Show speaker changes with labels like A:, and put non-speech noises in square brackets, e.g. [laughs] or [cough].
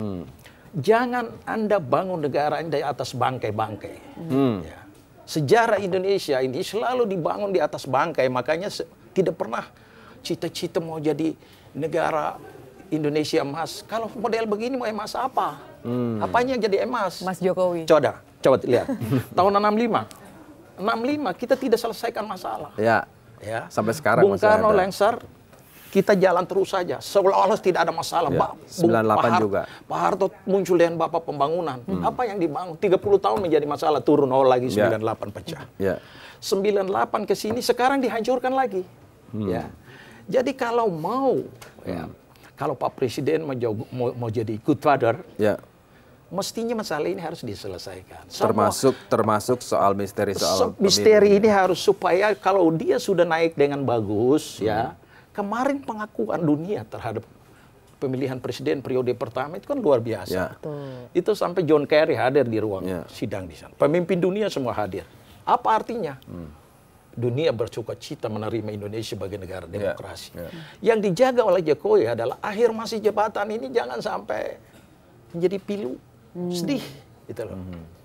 A: Hmm. Jangan Anda bangun negara ini dari atas bangkai-bangkai. Hmm. Ya. Sejarah Indonesia ini selalu dibangun di atas bangkai, makanya tidak pernah cita-cita mau jadi negara Indonesia emas. Kalau model begini mau emas apa? Hmm. Apanya jadi emas? Mas Jokowi. Coba, coba lihat. [laughs] Tahun 65. 65 kita tidak selesaikan masalah. Ya. Ya. Sampai sekarang Bung Karno Lengser kita jalan terus saja seolah-olah tidak ada masalah. Ya, 98 Pak Harto, juga. Pak Harto muncul dengan Bapak pembangunan. Hmm. Apa yang dibangun? 30 tahun menjadi masalah turun oh lagi 98 ya. pecah. Ya. 98 ke sini sekarang dihancurkan lagi. Hmm. Ya. Jadi kalau mau ya, hmm. kalau Pak Presiden mau, mau, mau jadi good father, ya mestinya masalah ini harus diselesaikan. Semua, termasuk termasuk soal misteri soal misteri ini harus supaya kalau dia sudah naik dengan bagus ya, hmm. ya kemarin pengakuan dunia terhadap pemilihan presiden periode pertama itu kan luar biasa. Ya. Itu sampai John Kerry hadir di ruang ya. sidang di sana. Pemimpin dunia semua hadir. Apa artinya? Hmm. Dunia bersuka cita menerima Indonesia sebagai negara ya. demokrasi. Ya. Ya. Yang dijaga oleh Jokowi adalah akhir masih jabatan ini jangan sampai menjadi pilu, hmm. sedih, gitu loh. Hmm.